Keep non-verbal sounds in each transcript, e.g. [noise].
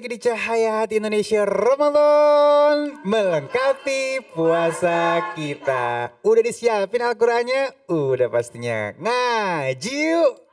lagi di Cahaya Hati Indonesia Ramadan melengkapi puasa kita. Udah disiapin Al-Qurannya? Udah pastinya. Ngaji yuk!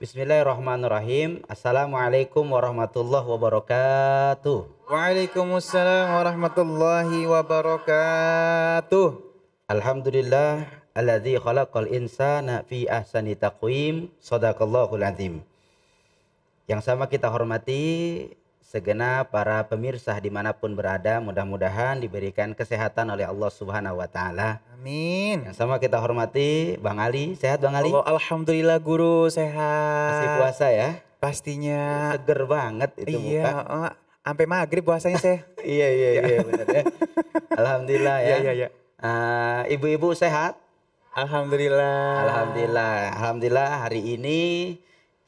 Bismillahirrahmanirrahim. Assalamualaikum warahmatullahi wabarakatuh. Waalaikumsalam warahmatullahi wabarakatuh. Alhamdulillah alladzi khalaqal insana fi ahsani taqwim. Sadaqallahul azim. Yang sama kita hormati segenap para pemirsa dimanapun berada mudah-mudahan diberikan kesehatan oleh Allah Subhanahu Wa Taala. Amin. Yang sama kita hormati Bang Ali, sehat Bang Ali. Allah, Alhamdulillah guru sehat. Masih puasa ya? Pastinya. Seger banget itu iya, muka. Iya, sampai maghrib puasanya saya. [laughs] iya iya iya ya. benar ya. Alhamdulillah [laughs] ya. Iya iya. iya. Uh, ibu-ibu sehat? Alhamdulillah. Alhamdulillah. Alhamdulillah hari ini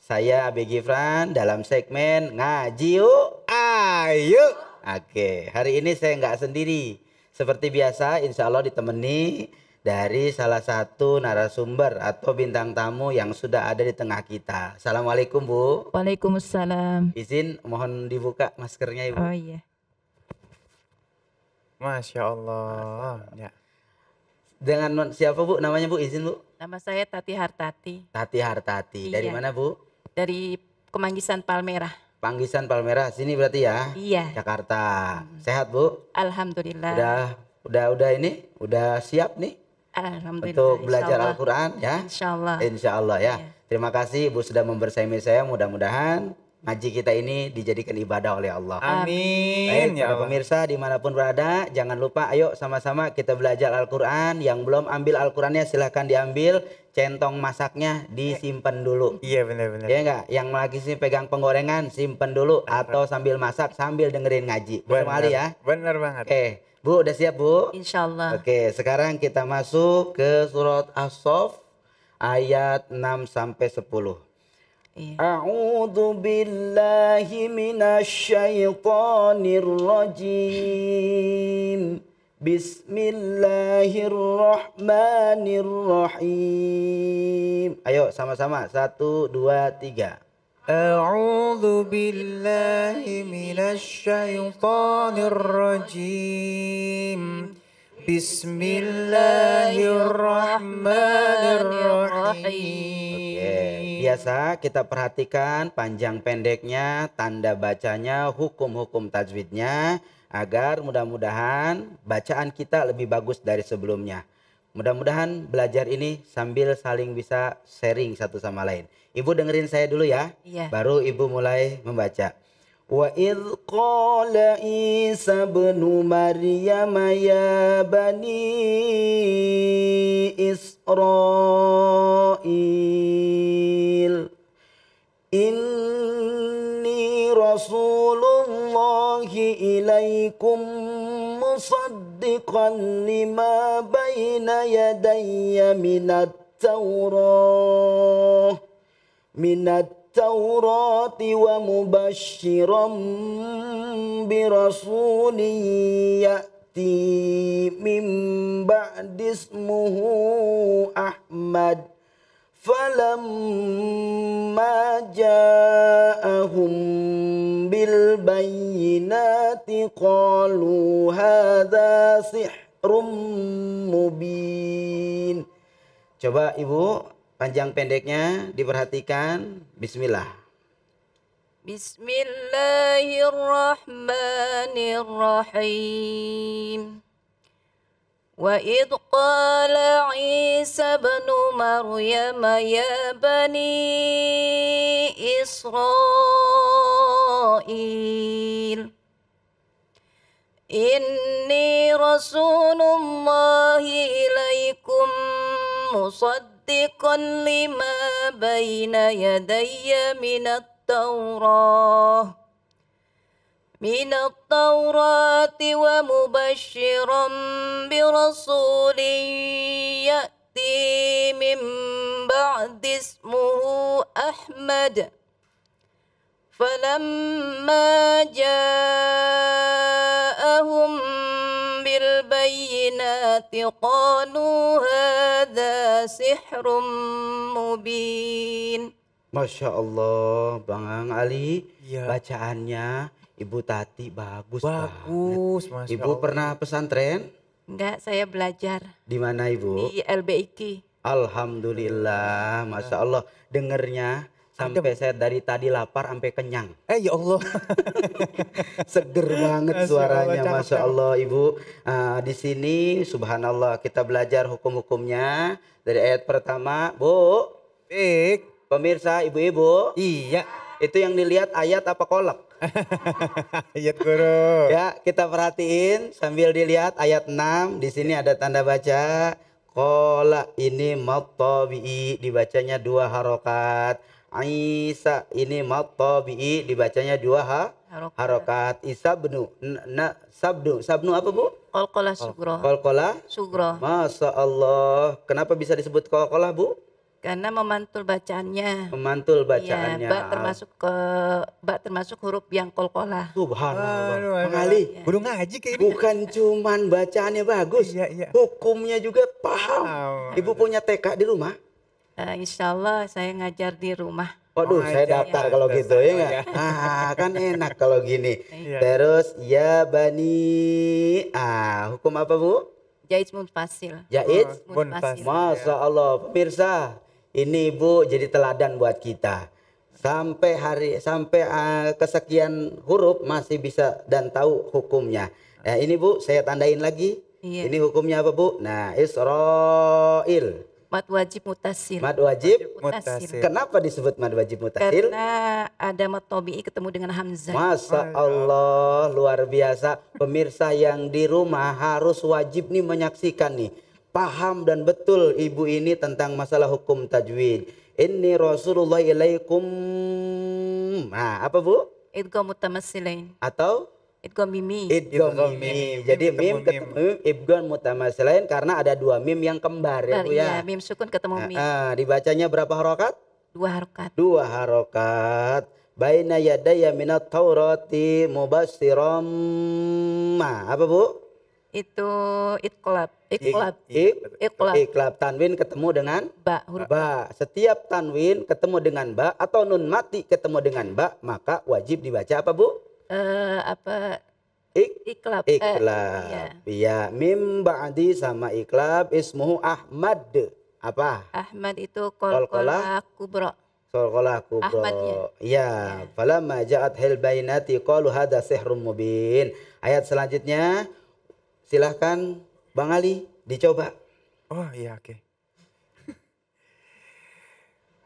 saya Abi Gifran dalam segmen Ngaji Yuk Ayo. Oke, hari ini saya nggak sendiri. Seperti biasa, insya Allah ditemani dari salah satu narasumber atau bintang tamu yang sudah ada di tengah kita. Assalamualaikum Bu. Waalaikumsalam. Izin mohon dibuka maskernya Ibu. Oh iya. Masya Allah. Ya. Dengan siapa Bu? Namanya Bu izin Bu. Nama saya Tati Hartati. Tati Hartati. Iya. Dari mana Bu? dari Kemanggisan Palmerah. Panggisan Palmerah sini berarti ya? Iya. Jakarta. Sehat Bu? Alhamdulillah. Udah udah udah ini udah siap nih? Alhamdulillah. Untuk belajar Al-Qur'an ya? Insya Allah. Insya Allah ya. Iya. Terima kasih Ibu sudah membersamai saya mudah-mudahan ngaji kita ini dijadikan ibadah oleh Allah. Amin. Baik, ya para pemirsa dimanapun berada, jangan lupa ayo sama-sama kita belajar Al-Quran. Yang belum ambil Al-Qurannya silahkan diambil, centong masaknya disimpan dulu. Iya benar-benar. Iya enggak? Yang lagi sih pegang penggorengan simpen dulu atau sambil masak sambil dengerin ngaji. Benar kali ya. Benar banget. Oke. Bu udah siap Bu? Insya Allah. Oke sekarang kita masuk ke surat as ayat 6 sampai 10. Iya. A'udzu billahi minasyaitonir rajim. Bismillahirrahmanirrahim. Ayo sama-sama. Satu, dua, tiga. A'udzu billahi minasyaitonir rajim. Bismillahirrahmanirrahim. Oke. Okay biasa kita perhatikan panjang pendeknya, tanda bacanya, hukum-hukum tajwidnya agar mudah-mudahan bacaan kita lebih bagus dari sebelumnya. Mudah-mudahan belajar ini sambil saling bisa sharing satu sama lain. Ibu dengerin saya dulu ya, iya. baru ibu mulai membaca. وإذ قال عيسى ابن مريم يا بني إسرائيل إني رسول الله إليكم مصدقا لما بين يدي من التوراة من التوراة التوراة ومبشرا برسول يأتي من بعد اسمه أحمد فلما جاءهم بالبينات قالوا هذا سحر مبين Coba ibu panjang pendeknya diperhatikan bismillah bismillahirrahmanirrahim wa id qala isa ibn maryam ya bani israil inni Rasulullahi ilaikum musad مصدقا لما بين يدي من التوراه من التوراة ومبشرا برسول يأتي من بعد اسمه أحمد فلما جاء قالوا هذا سحر مبين Masya Allah, Bang Ali, ya. bacaannya Ibu Tati bagus, bagus, banget. Masya Ibu Allah. pernah pesantren? Enggak, saya belajar. Di mana Ibu? Di LBIK. Alhamdulillah, Masya Allah. Dengernya sampai saya dari tadi lapar sampai kenyang. Eh ya Allah, [laughs] seger banget suaranya, Allah, masya Allah ibu. Uh, di sini Subhanallah kita belajar hukum-hukumnya dari ayat pertama, Bu. Baik. Pemirsa, ibu-ibu. Iya. Itu yang dilihat ayat apa kolak? [laughs] ayat guru. Ya, kita perhatiin sambil dilihat ayat 6. Di sini ada tanda baca. kolak ini matobi dibacanya dua harokat. Isa ini matabi'i dibacanya dua ha harokat, Isa benu na, sabdu sabnu apa bu? Kolkola sugro. Kolkola sugro. Masya Allah. Kenapa bisa disebut kolkola bu? Karena memantul bacaannya. Memantul iya, bacaannya. Ya, bak termasuk ke bak termasuk huruf yang kolkola. Subhanallah. Pengali. Ya. Burung ngaji kayak gitu. Bukan cuman bacaannya bagus. Iya, iya. Hukumnya juga paham. Ibu punya TK di rumah? uh, insya Allah saya ngajar di rumah. Waduh, oh, saya iya, iya. daftar ya. kalau gitu ya nggak? Ya. Ah, kan enak kalau gini. [laughs] Ya. Terus ya bani, ah hukum apa bu? Jaiz munfasil. Jaiz oh, munfasil. Masya Allah, pemirsa, ini ibu jadi teladan buat kita. Sampai hari sampai uh, kesekian huruf masih bisa dan tahu hukumnya. Nah, ini bu, saya tandain lagi. Ya. Ini hukumnya apa bu? Nah, Israel. Mad wajib mutasil. Mad wajib, mutasil. Kenapa disebut mad wajib mutasil? Karena ada mad tobi'i ketemu dengan hamzah. Masya Allah, luar biasa. Pemirsa yang di rumah harus wajib nih menyaksikan nih. Paham dan betul ibu ini tentang masalah hukum tajwid. Ini Rasulullah ilaikum. Nah, apa Bu? Idghamu Atau Itgon Mimi. Itgon Mimi. Jadi mim ketemu, ketemu Ibgon Mutama. Selain karena ada dua mim yang kembar ya Bu ya. Iya, mim sukun ketemu mim. Ah, dibacanya berapa harokat? Dua harokat. Dua harokat. Baina yadaya minat taurati mubasiram ma. Apa Bu? Itu itqlab. Iklab. Iklab. Iklab. Iklab. Tanwin ketemu dengan ba. Huruf ba. Setiap tanwin ketemu dengan ba atau nun mati ketemu dengan ba maka wajib dibaca apa bu? uh, apa Ik, iklab. Eh, iklab. Eh, iya. ya Mim ba'di sama iklab ismuhu Ahmad. Apa? Ahmad itu kol kubra kubro. Kol kubro. Ahmad ya. Iya. Ya. Falamma ja'at hil bainati qalu hadza sihrun mubin. Ayat selanjutnya silahkan Bang Ali dicoba. Oh iya oke. Okay.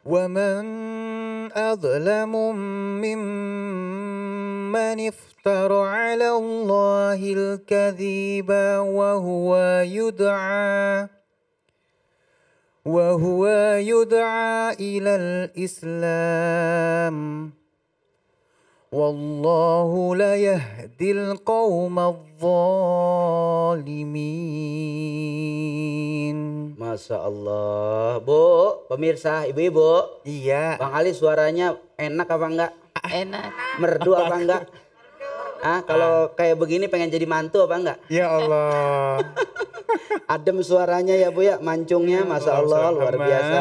Wa man أظلم ممن من افترى على الله الكذب وهو يدعى وهو يدعى إلى الإسلام والله لا يهدي القوم الظالمين Masya Allah Bu, pemirsa, ibu-ibu Iya Bang Ali suaranya enak apa enggak? Enak. Merdu apa, enggak? Ah, kalau kayak begini pengen jadi mantu apa enggak? Ya Allah. [laughs] Adem suaranya ya Bu ya, mancungnya ya, masa Allah luar biasa.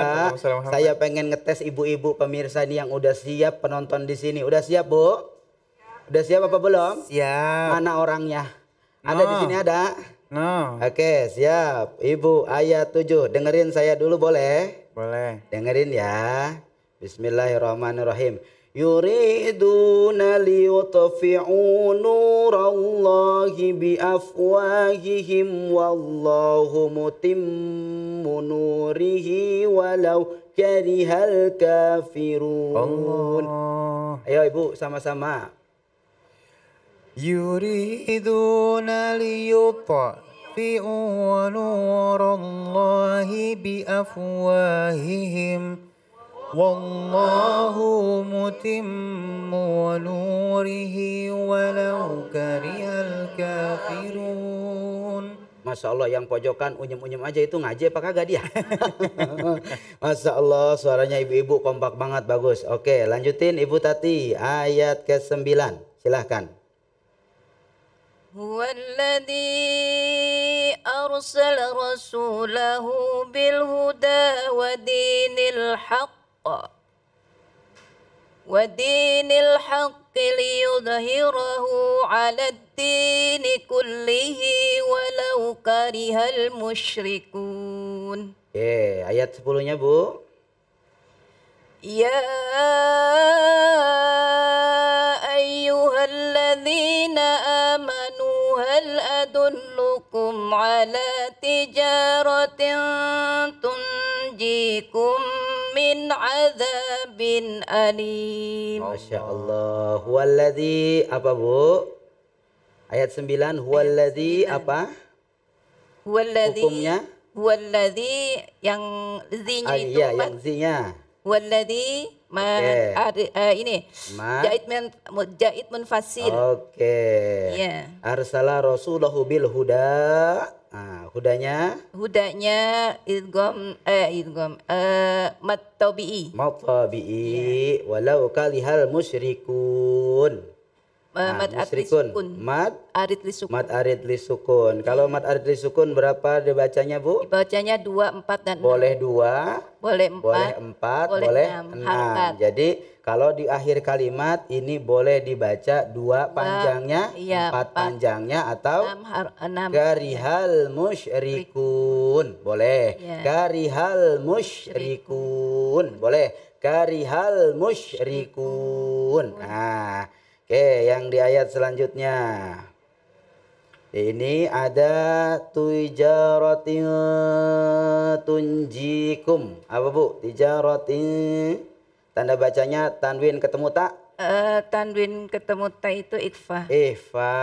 Saya pengen ngetes ibu-ibu pemirsa nih yang udah siap penonton di sini. Udah siap Bu? Udah siap apa belum? ya Mana orangnya? Ada di nah. sini ada? No. Nah. Oke, siap. Ibu ayat 7. Dengerin saya dulu boleh? Boleh. Dengerin ya. Bismillahirrahmanirrahim. يريدون ليطفئوا نور الله بأفواههم والله متم نوره ولو كره الكافرون الله. Ayo ibu sama-sama يريدون ليطفئوا نور الله بأفواههم والله متم ونوره ولو كره الكافرون Masya Allah yang pojokan unyem-unyem aja itu ngaji apa kagak dia? [laughs] Masya Allah suaranya ibu-ibu kompak banget bagus. Oke lanjutin Ibu Tati ayat ke-9 silahkan. هو arsal أرسل رسوله بالهدى ودين الحق ودين الحق ليظهره على الدين كله ولو كره المشركون ايه ايات 10 بو يا ايها الذين امنوا هل ادلكم على تجاره تنجيكم min azabin alim. Masya Allah. Huwaladzi apa bu? Ayat 9. Huwaladzi apa? Huwaladzi. Hukumnya? Huwaladzi yang zinya ah, itu. Iya, yang zinya. Huwaladzi Man, okay. ar, uh, ini jahit men jahit munfasil. Oke. Okay. Iya. Yeah. Arsala rasulahu bil huda Nah, hudanya hudanya idgham eh idgham eh matabi'i matabi'i yeah. walau kalihal musyrikun mat aritlisukun. sukun. Mat Mat Kalau iya. mat aritlisukun berapa dibacanya bu? Dibacanya dua empat dan boleh dua. Boleh empat. Boleh empat. Boleh, enam. Jadi kalau di akhir kalimat ini boleh dibaca dua panjangnya, iya, empat, panjangnya atau enam. Garihal musyrikun boleh. Garihal iya. ya. boleh. Garihal musyrikun. Nah. Oke, yang di ayat selanjutnya. Ini ada tujarotin tunjikum. Apa Bu? Tijaratin tanda bacanya tanwin ketemu tak? Uh, tanwin ketemu tak itu ikfa. Ikfa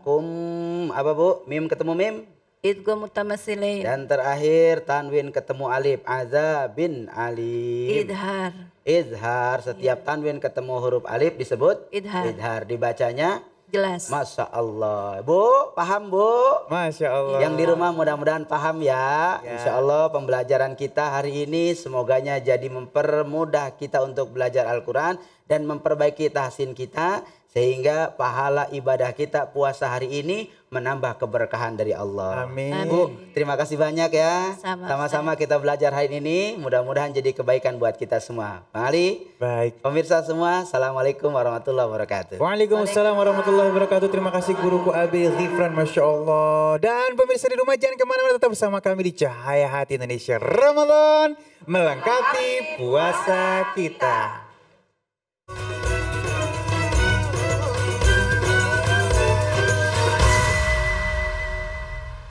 kum apa Bu? Mim ketemu mim? Dan terakhir tanwin ketemu alif azabin alim. Idhar. Idhar setiap iya. tanwin ketemu huruf alif disebut idhar. Idhar dibacanya jelas. Masya Allah. Bu, paham Bu? Masya Allah. Yang di rumah mudah-mudahan paham ya. Yeah. Insya Allah pembelajaran kita hari ini semoganya jadi mempermudah kita untuk belajar Al-Quran dan memperbaiki tahsin kita. Sehingga pahala ibadah kita puasa hari ini menambah keberkahan dari Allah. Amin. Bu, terima kasih banyak ya. Sama-sama kita belajar hari ini. Mudah-mudahan jadi kebaikan buat kita semua. Bang Ali. Baik. Pemirsa semua, Assalamualaikum warahmatullahi wabarakatuh. Waalaikumsalam warahmatullahi wabarakatuh. Terima kasih guruku Abi Ghifran, Masya Allah. Dan pemirsa di rumah jangan kemana-mana tetap bersama kami di Cahaya Hati Indonesia. Ramadan melengkapi puasa kita.